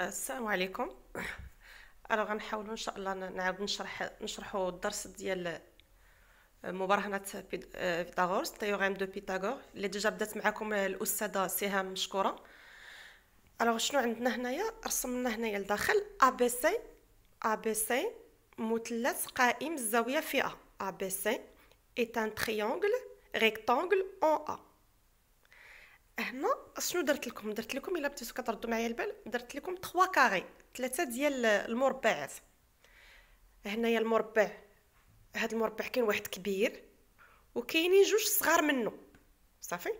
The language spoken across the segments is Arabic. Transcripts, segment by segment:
السلام عليكم انا غنحاول ان شاء الله نعاود نشرح نشرحوا الدرس ديال مبرهنه بيتاغورس آه، تيوريم دو بيتاغور اللي ديجا بدات معكم الاستاذه سهام مشكوره الوغ شنو عندنا هنايا رسمنا هنايا لداخل ا بي سي ا بي سي مثلث قائم الزاويه في ا ا بي سي ايت ان تريونغل ريكتانغل اون ا هنا شنو درت لكم درت لكم الا بديتو كتردوا معايا البال درت لكم 3 كاري ثلاثه ديال المربعات هنايا المربع هاد المربع كاين واحد كبير وكاينين جوج صغار منه صافي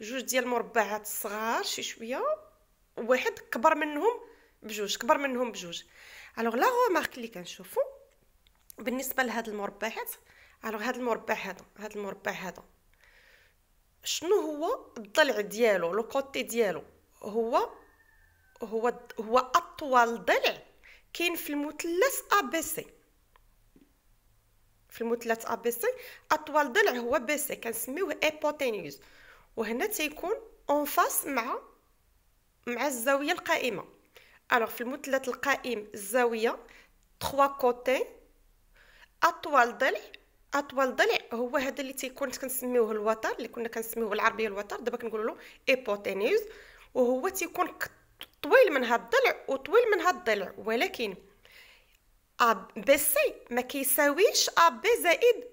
جوج ديال المربعات الصغار شي شويه واحد كبر منهم بجوج كبر منهم بجوج الوغ لا رمارك اللي كنشوفو بالنسبه لهاد المربعات الوغ هاد المربع هذا هاد المربع هذا شنو هو الضلع ديالو لو كوتي ديالو هو هو هو اطول ضلع كاين في المثلث ا بي سي في المثلث ا بي سي اطول ضلع هو بي سي كنسميوه ايبوتينيوز وهنا تيكون اون فاس مع مع الزاويه القائمه الوغ في المثلث القائم الزاويه 3 كوتي اطول ضلع اطول ضلع هو هذا اللي تيكون كنسميوه الوتر اللي كنا كنسميوه بالعربيه الوتر دابا كنقولوا له ايبوتينيوز وهو تيكون طويل من هاد الضلع وطويل من هاد الضلع ولكن ا بي سي ما كيساويش ا بي زائد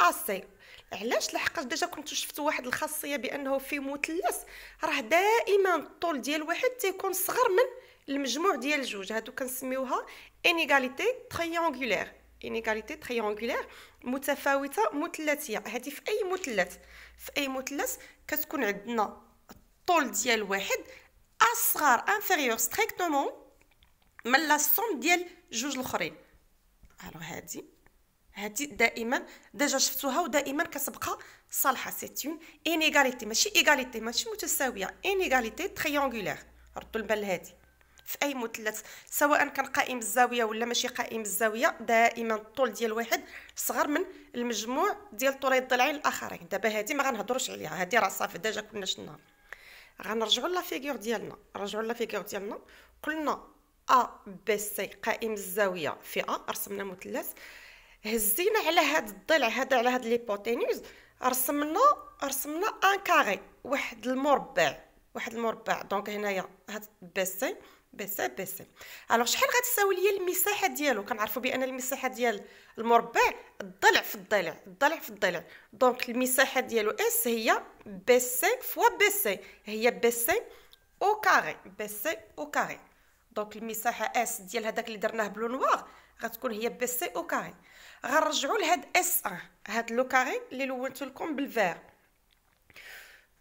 ا سي علاش لحقاش ديجا كنت شفت واحد الخاصيه بانه في مثلث راه دائما الطول ديال واحد تيكون صغر من المجموع ديال جوج هادو كنسميوها انيغاليتي تريانغولير انيكاليتي تريونغولير متفاوته مثلثيه هذه في اي مثلث في اي مثلث كتكون عندنا الطول ديال واحد اصغر انفيريور ستريكتومون من لا سوم ديال جوج الاخرين الو هادي هادي دائما ديجا شفتوها ودائما كتبقى صالحه سيت اون انيغاليتي ماشي ايغاليتي ماشي متساويه انيغاليتي تريونغولير ردوا البال هادي في اي مثلث سواء كان قائم الزاويه ولا ماشي قائم الزاويه دائما الطول ديال واحد صغر من المجموع ديال طولي الضلعين الاخرين دابا هذه ما غنهضروش عليها هذه راه صافي ديجا كنا شنا غنرجعوا لا فيغور ديالنا رجعوا لا فيغور ديالنا قلنا ا بي سي قائم الزاويه في ا رسمنا مثلث هزينا على هاد الضلع هذا على هاد ليبوتينوز رسمنا رسمنا ان كاري واحد المربع واحد المربع دونك هنايا هاد بي سي باسل باسل الوغ شحال غتساوي ليا المساحه ديالو كنعرفوا بان المساحه ديال المربع الضلع في الضلع الضلع في الضلع دونك المساحه ديالو اس هي سي فوا سي هي سي او كاري سي او كاري دونك المساحه اس ديال هذاك اللي درناه بلو نوار غتكون هي سي او كاري غنرجعوا لهاد اس 1 هاد لو كاري اللي لونت لكم بالفير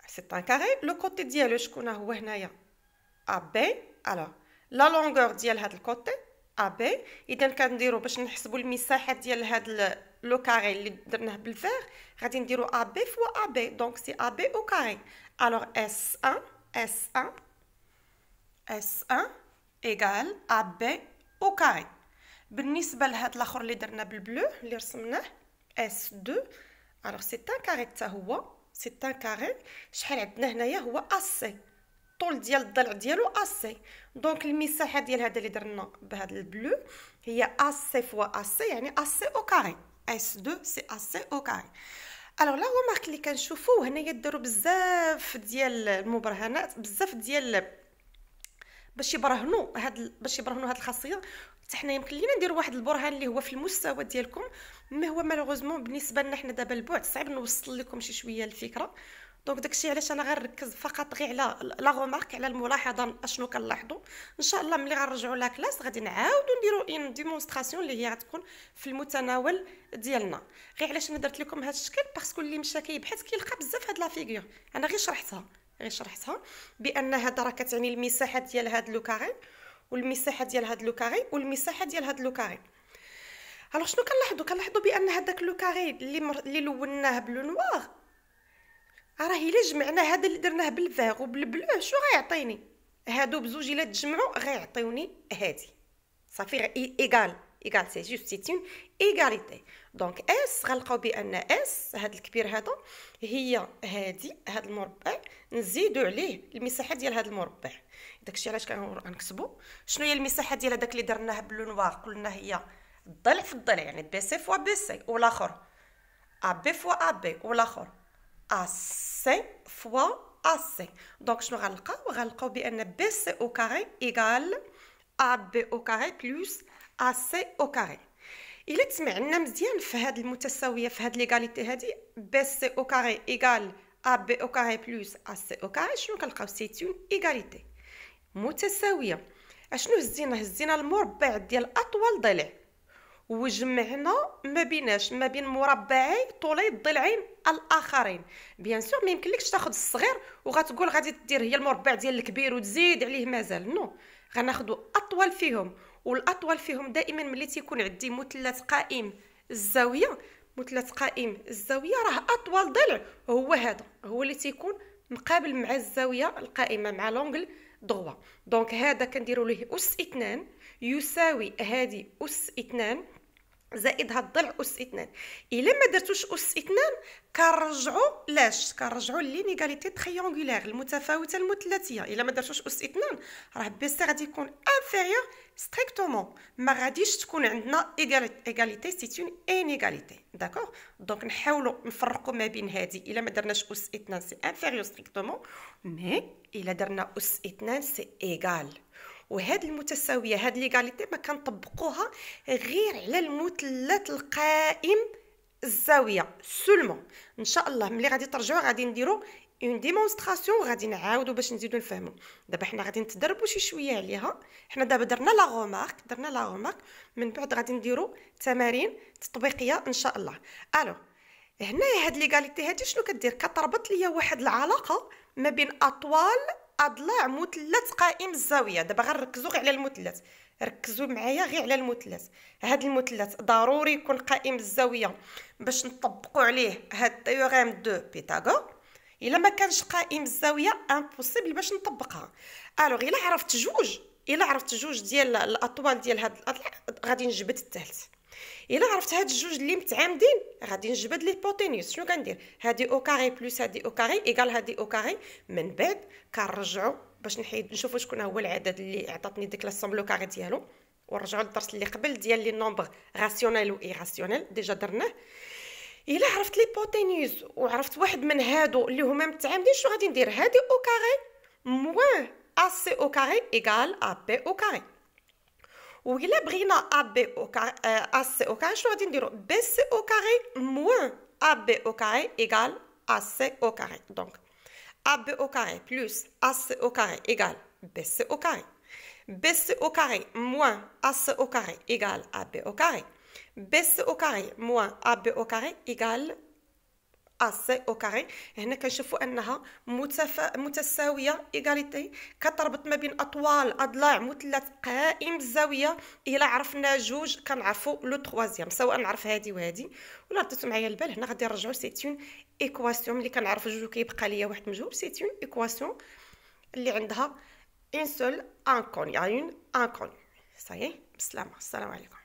سي ان كاري لو كوتي ديالو شكون هو هنايا AB الوغ لا لونغور ديال هاد الكوتي AB اذا كنديرو باش نحسبو المساحه ديال هاد لو كاري اللي درناه بالفير غادي نديرو AB فوا AB دونك سي AB او كاري الوغ S1 S1 S1 ايغال AB او كاري بالنسبه لهاد الاخر اللي درنا بالبلو اللي رسمناه S2 الوغ سي ان كاري حتى هو سي ان كاري شحال عندنا هنايا هو AC الطول ديال الضلع ديالو اسي دونك المساحه ديال هذا اللي درنا بهذا البلو هي اسي فوا اسي يعني اسي او كاري اس 2 سي اسي او كاري الوغ لا هو اللي كنشوفو هنايا داروا بزاف ديال المبرهنات بزاف ديال باش يبرهنوا هاد باش يبرهنوا هاد الخاصيه حتى حنا يمكن لينا نديروا واحد البرهان اللي هو في المستوى ديالكم مي هو مالوغوزمون بالنسبه لنا حنا دابا البعد صعيب نوصل لكم شي شويه الفكره دونك داكشي علاش انا غنركز فقط غير على لا غومارك على الملاحظه اشنو كنلاحظوا ان شاء الله ملي غنرجعوا لا كلاس غادي نعاودوا نديروا ان ديمونستراسيون اللي هي غتكون في المتناول ديالنا غير علاش انا درت لكم هذا الشكل باسكو اللي مشى كيبحث كيلقى بزاف هاد لا فيغور انا غير شرحتها غير شرحتها بان هذا راه كتعني المساحه ديال هاد لو كاري والمساحه ديال هاد لو كاري والمساحه ديال هاد لو كاري الوغ شنو كنلاحظوا كنلاحظوا بان هذاك لو كاري اللي مر... اللي لوناه بلو نوار راه الا جمعنا هذا اللي درناه بالفاغ وبالبلوه شو غيعطيني هادو بزوج الا تجمعوا غيعطيوني هادي صافي ايغال ايغال سي جوست سي ايغاليتي دونك اس غنلقاو بان اس هاد الكبير هذا هي هادي هاد المربع نزيدو عليه المساحه ديال هاد المربع داكشي علاش كنكتبو شنو هي المساحه ديال هذاك اللي درناه باللون نوار قلنا هي الضلع في الضلع يعني بي سي فوا بي سي والاخر ا بي فوا ا بي والاخر assez fois AC دونك شنو غنلقاو غنلقاو بان بي سي او كاري ايغال ا بي او كاري بلس ا سي او كاري الا تسمعنا مزيان في هاد المتساويه في هاد ليغاليتي هادي بي سي او كاري ايغال ا بي او كاري بلس ا سي او كاري شنو كنلقاو سيتون ايغاليتي متساويه اشنو هزينا هزينا المربع ديال اطول ضلع وجمعنا ما بيناش ما بين مربعي طولي الضلعين الاخرين بيان سور ما يمكنلكش تاخذ الصغير وغتقول غادي دير هي المربع ديال الكبير وتزيد عليه مازال نو غناخذوا اطول فيهم والاطول فيهم دائما ملي تيكون عندي مثلث قائم الزاويه مثلث قائم الزاويه راه اطول ضلع هو هذا هو اللي تيكون مقابل مع الزاويه القائمه مع لونغل دوغوا دونك هذا كنديروا ليه اس 2 يساوي هذه اس 2 زائد هاد الضلع اس اثنان الا ما درتوش اس اثنان كنرجعوا لاش كنرجعوا لينيغاليتي تريونغولير المتفاوته المثلثيه الا ما درتوش اس اثنان راه سي غادي يكون انفيريور ستريكتومون ما غاديش تكون عندنا ايغاليتي سيت اون انيغاليتي داكوغ دونك نحاولوا نفرقوا ما بين هذه الا ما درناش اس اثنان سي انفيريور ستريكتومون مي الا درنا اس اثنان سي ايغال وهاد المتساويه هاد ليغاليتي ما كنطبقوها غير على المثلث القائم الزاويه سولمون ان شاء الله ملي غادي ترجعوا غادي نديروا اون ديمونستراسيون غادي نعاودو باش نزيدو نفهمو دابا حنا غادي نتدربو شي شويه عليها حنا دابا درنا لا غومارك درنا لا غومارك من بعد غادي نديرو تمارين تطبيقيه ان شاء الله الو هنايا هاد ليغاليتي هادي شنو كدير كتربط ليا واحد العلاقه ما بين اطوال اضلاع مثلث قائم الزاويه دابا غنركزو غير على المثلث ركزوا معايا غير على المثلث هذا المثلث ضروري يكون قائم الزاويه باش نطبقوا عليه هاد تيوريم دو بيتاغور الا ما كانش قائم الزاويه امبوسيبل باش نطبقها الوغ الا عرفت جوج الا عرفت جوج ديال الاطوال ديال هاد الاضلاع غادي نجبد الثالث الا عرفت هاد الجوج اللي متعامدين غادي نجبد بوتينيوس شنو كندير هادي او كاري بلس هادي او كاري ايكال هادي او كاري من بعد كنرجعو باش نحيد نشوفو شكون هو العدد اللي عطاتني ديك لاسومبلو كاري ديالو ونرجعو للدرس اللي قبل ديال لي نومبر راسيونيل و ايراسيونيل ديجا درناه الا عرفت بوتينيوس وعرفت واحد من هادو اللي هما متعامدين شنو غادي ندير هادي او كاري موان ا سي او كاري ايكال ا بي او كاري Oui, est le brin AB au carré? Je eh, vais dire BC au carré moins AB au carré égale AC au carré. Donc, AB au carré plus AC au carré égale BC au carré. BC au carré moins AC au carré égale AB au carré. BC au carré moins AB au carré égale... اسي او كاري هنا كنشوفوا انها متف... متساويه ايغاليتي كتربط ما بين اطوال اضلاع مثلث قائم الزاويه الا عرفنا جوج كنعرفوا لو تخوازيام سواء نعرف هادي وهادي ولا رديتو معايا البال هنا غادي نرجعوا سيتيون ايكواسيون ملي كنعرف جوج كيبقى ليا واحد مجهول سيتيون ايكواسيون اللي عندها ان سول انكون يعني اون انكون صايي بالسلامه السلام عليكم